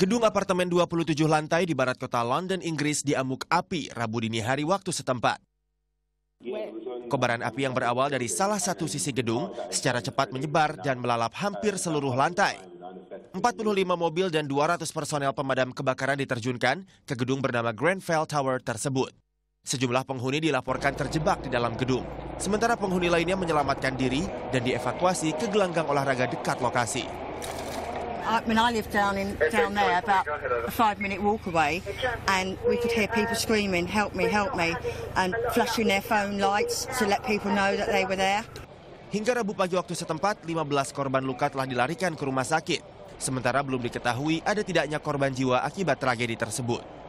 Gedung apartemen 27 lantai di barat kota London, Inggris diamuk api Rabu dini hari waktu setempat. Kobaran api yang berawal dari salah satu sisi gedung secara cepat menyebar dan melalap hampir seluruh lantai. 45 mobil dan 200 personel pemadam kebakaran diterjunkan ke gedung bernama Grenfell Tower tersebut. Sejumlah penghuni dilaporkan terjebak di dalam gedung, sementara penghuni lainnya menyelamatkan diri dan dievakuasi ke gelanggang olahraga dekat lokasi. I mean, I live down in down there, about a five-minute walk away, and we could hear people screaming, "Help me! Help me!" and flashing their phone lights to let people know that they were there. Hingga Rabu pagi waktu setempat, 15 korban luka telah dilarikan ke rumah sakit. Sementara belum diketahui ada tidaknya korban jiwa akibat tragedi tersebut.